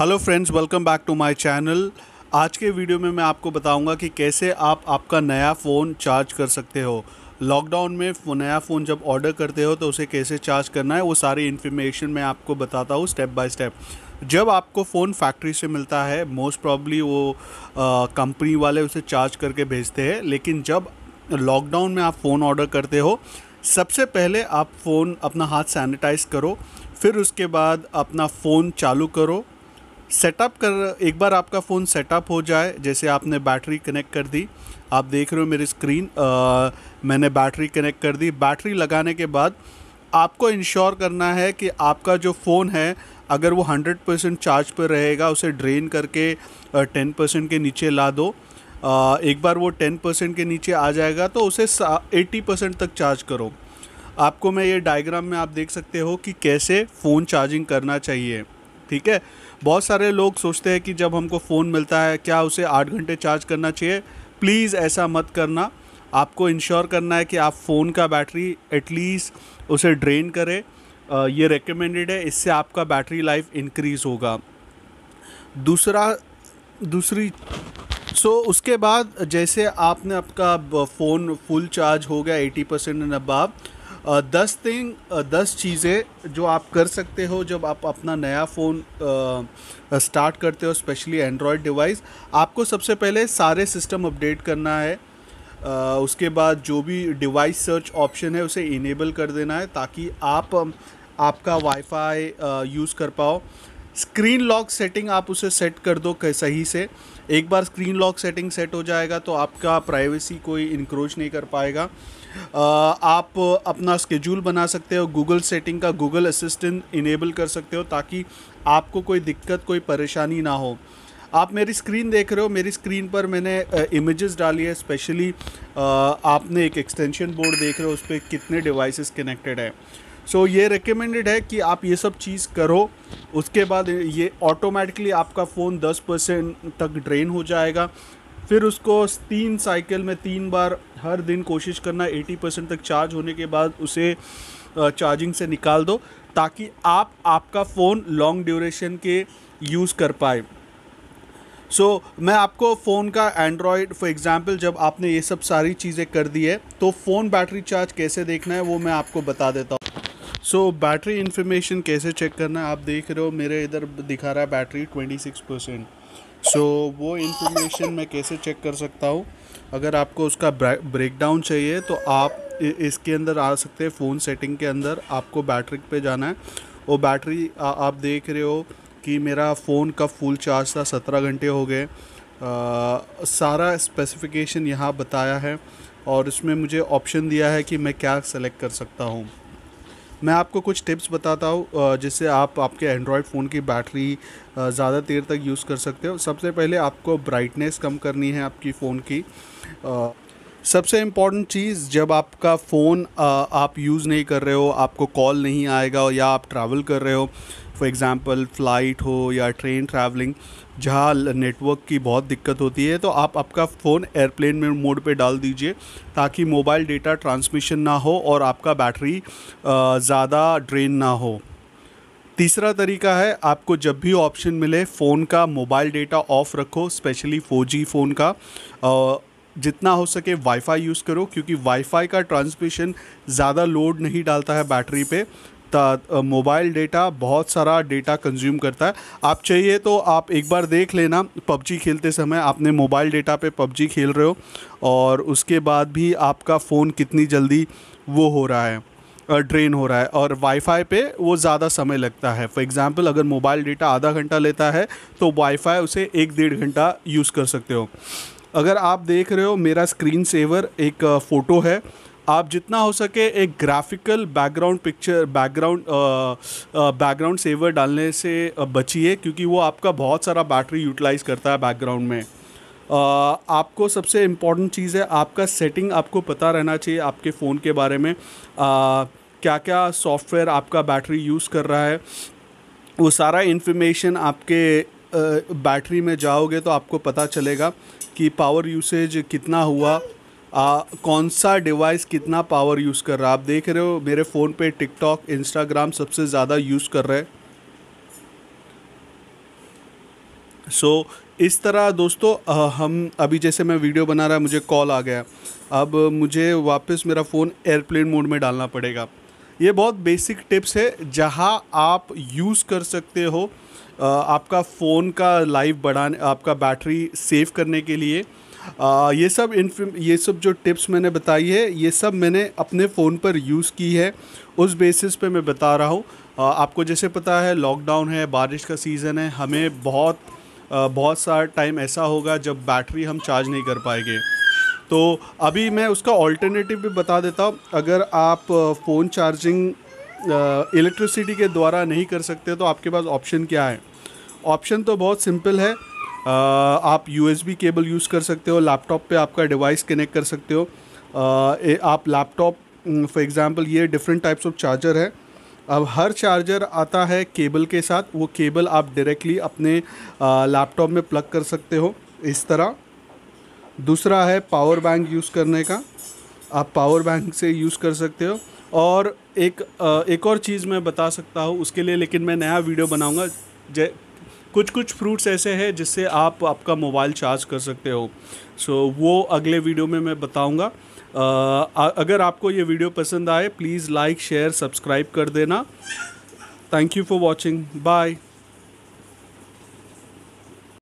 hello friends welcome back to my channel आज के video में मैं आपको बताऊंगा कि कैसे आप आपका नया फ़ोन चार्ज कर सकते हो लॉकडाउन में नया फ़ोन जब ऑर्डर करते हो तो उसे कैसे चार्ज करना है वो सारी इन्फॉर्मेशन मैं आपको बताता हूँ स्टेप बाय स्टेप जब आपको फ़ोन फैक्ट्री से मिलता है मोस्ट प्रॉब्ली वो कंपनी वाले उसे चार्ज करके भेजते हैं लेकिन जब लॉकडाउन में आप फ़ोन ऑर्डर करते हो सबसे पहले आप फ़ोन अपना हाथ सैनिटाइज करो फिर उसके बाद अपना फ़ोन चालू करो सेटअप कर एक बार आपका फ़ोन सेटअप हो जाए जैसे आपने बैटरी कनेक्ट कर दी आप देख रहे हो मेरी स्क्रीन आ, मैंने बैटरी कनेक्ट कर दी बैटरी लगाने के बाद आपको इंश्योर करना है कि आपका जो फ़ोन है अगर वो 100 परसेंट चार्ज पर रहेगा उसे ड्रेन करके टेन परसेंट के नीचे ला दो आ, एक बार वो टेन परसेंट के नीचे आ जाएगा तो उसे एट्टी परसेंट तक चार्ज करो आपको मैं ये डायग्राम में आप देख सकते हो कि कैसे फ़ोन चार्जिंग करना चाहिए ठीक है बहुत सारे लोग सोचते हैं कि जब हमको फ़ोन मिलता है क्या उसे आठ घंटे चार्ज करना चाहिए प्लीज़ ऐसा मत करना आपको इंश्योर करना है कि आप फ़ोन का बैटरी एटलीस्ट उसे ड्रेन करें ये रिकमेंडेड है इससे आपका बैटरी लाइफ इंक्रीज़ होगा दूसरा दूसरी सो so, उसके बाद जैसे आपने आपका फ़ोन फुल चार्ज हो गया eighty percent and above this thing दस चीज़ें जो आप कर सकते हो जब आप अपना नया फ़ोन स्टार्ट करते हो स्पेशली एंड्रॉयड डिवाइस आपको सबसे पहले सारे सिस्टम अपडेट करना है आ, उसके बाद जो भी डिवाइस सर्च ऑप्शन है उसे इनेबल कर देना है ताकि आप आपका वाईफाई यूज़ कर पाओ स्क्रीन लॉक सेटिंग आप उसे सेट कर दो सही से एक बार स्क्रीन लॉक सेटिंग सेट हो जाएगा तो आपका प्राइवेसी कोई इंक्रोच नहीं कर पाएगा आप अपना स्केड्यूल बना सकते हो गूगल सेटिंग का गूगल असिस्टेंट इनेबल कर सकते हो ताकि आपको कोई दिक्कत कोई परेशानी ना हो आप मेरी स्क्रीन देख रहे हो मेरी स्क्रीन पर मैंने इमेजेस डाली है स्पेशली आपने एक एक्सटेंशन बोर्ड देख रहे हो उस पर कितने डिवाइसेस कनेक्टेड हैं सो so, ये रिकमेंडेड है कि आप ये सब चीज़ करो उसके बाद ये ऑटोमेटिकली आपका फ़ोन 10 परसेंट तक ड्रेन हो जाएगा फिर उसको तीन साइकिल में तीन बार हर दिन कोशिश करना 80 परसेंट तक चार्ज होने के बाद उसे चार्जिंग से निकाल दो ताकि आप आपका फ़ोन लॉन्ग ड्यूरेशन के यूज़ कर पाए सो so, मैं आपको फ़ोन का एंड्रॉयड फॉर एग्ज़ाम्पल जब आपने ये सब सारी चीज़ें कर दी है तो फ़ोन बैटरी चार्ज कैसे देखना है वो मैं आपको बता देता हूँ सो so, बैटरी इन्फॉर्मेशन कैसे चेक करना आप देख रहे हो मेरे इधर दिखा रहा है battery twenty six percent so वो इन्फॉर्मेशन मैं कैसे चेक कर सकता हूँ अगर आपको उसका ब्रेक डाउन चाहिए तो आप इसके अंदर आ सकते हैं फ़ोन सेटिंग के अंदर आपको बैटरी पे जाना है वो बैटरी आ, आप देख रहे हो कि मेरा फ़ोन का फुल चार्ज था सत्रह घंटे हो गए सारा स्पेसिफिकेशन यहाँ बताया है और इसमें मुझे ऑप्शन दिया है कि मैं क्या सेलेक्ट कर सकता हूँ मैं आपको कुछ टिप्स बताता हूँ जिससे आप आपके एंड्रॉयड फ़ोन की बैटरी ज़्यादा देर तक यूज़ कर सकते हो सबसे पहले आपको ब्राइटनेस कम करनी है आपकी फ़ोन की सबसे इम्पॉर्टेंट चीज़ जब आपका फ़ोन आप यूज़ नहीं कर रहे हो आपको कॉल नहीं आएगा या आप ट्रैवल कर रहे हो फॉर एग्ज़ाम्पल फ़्लाइट हो या ट्रेन ट्रैवलिंग जहाँ नेटवर्क की बहुत दिक्कत होती है तो आप आपका फ़ोन एयरप्लेन में मोड पे डाल दीजिए ताकि मोबाइल डेटा ट्रांसमिशन ना हो और आपका बैटरी ज़्यादा ड्रेन ना हो तीसरा तरीका है आपको जब भी ऑप्शन मिले फ़ोन का मोबाइल डेटा ऑफ़ रखो स्पेशली 4G फ़ोन का जितना हो सके वाईफाई यूज़ करो क्योंकि वाईफाई का ट्रांसमिशन ज़्यादा लोड नहीं डालता है बैटरी पे मोबाइल डेटा बहुत सारा डेटा कंज्यूम करता है आप चाहिए तो आप एक बार देख लेना पबजी खेलते समय आपने मोबाइल डेटा पे पबजी खेल रहे हो और उसके बाद भी आपका फ़ोन कितनी जल्दी वो हो रहा है ड्रेन हो रहा है और वाईफाई पे वो ज़्यादा समय लगता है फॉर एग्ज़ाम्पल अगर मोबाइल डेटा आधा घंटा लेता है तो वाईफाई उसे एक डेढ़ घंटा यूज़ कर सकते हो अगर आप देख रहे हो मेरा स्क्रीन सेवर एक फ़ोटो है आप जितना हो सके एक graphical background picture background background saver डालने से बचिए क्योंकि वो आपका बहुत सारा बैटरी यूटिलाइज करता है बैकग्राउंड में आ, आपको सबसे इम्पॉर्टेंट चीज़ है आपका सेटिंग आपको पता रहना चाहिए आपके फ़ोन के बारे में आ, क्या क्या सॉफ्टवेयर आपका बैटरी यूज़ कर रहा है वो सारा इन्फॉर्मेशन आपके बैटरी में जाओगे तो आपको पता चलेगा कि पावर यूसेज कितना हुआ आ, कौन सा डिवाइस कितना पावर यूज़ कर रहा है आप देख रहे हो मेरे फ़ोन पे टिकटॉक इंस्टाग्राम सबसे ज़्यादा यूज़ कर रहे हैं सो so, इस तरह दोस्तों आ, हम अभी जैसे मैं वीडियो बना रहा मुझे कॉल आ गया अब मुझे वापस मेरा फ़ोन एयरप्लेन मोड में डालना पड़ेगा ये बहुत बेसिक टिप्स है जहाँ आप यूज़ कर सकते हो आपका फ़ोन का लाइफ बढ़ाने आपका बैटरी सेव करने के लिए आ, ये सब इन ये सब जो टिप्स मैंने बताई है ये सब मैंने अपने फ़ोन पर यूज़ की है उस बेसिस पे मैं बता रहा हूँ आपको जैसे पता है लॉकडाउन है बारिश का सीज़न है हमें बहुत आ, बहुत सारा टाइम ऐसा होगा जब बैटरी हम चार्ज नहीं कर पाएंगे तो अभी मैं उसका ऑल्टरनेटिव भी बता देता हूँ अगर आप फ़ोन चार्जिंग इलेक्ट्रिसिटी के द्वारा नहीं कर सकते तो आपके पास ऑप्शन क्या है ऑप्शन तो बहुत सिंपल है आ, आप यू केबल यूज़ कर सकते हो लैपटॉप पे आपका डिवाइस कनेक्ट कर सकते हो आ, आप लैपटॉप फॉर एग्ज़ाम्पल ये डिफरेंट टाइप्स ऑफ चार्जर है अब हर चार्जर आता है केबल के साथ वो केबल आप डायरेक्टली अपने लैपटॉप में प्लग कर सकते हो इस तरह दूसरा है पावर बैंक यूज़ करने का आप पावर बैंक से यूज़ कर सकते हो और एक एक और चीज़ मैं बता सकता हूँ उसके लिए लेकिन मैं नया वीडियो बनाऊँगा जै कुछ कुछ फ्रूट्स ऐसे हैं जिससे आप आपका मोबाइल चार्ज कर सकते हो सो so, वो अगले वीडियो में मैं बताऊँगा अगर आपको ये वीडियो पसंद आए प्लीज़ लाइक शेयर सब्सक्राइब कर देना thank you for watching bye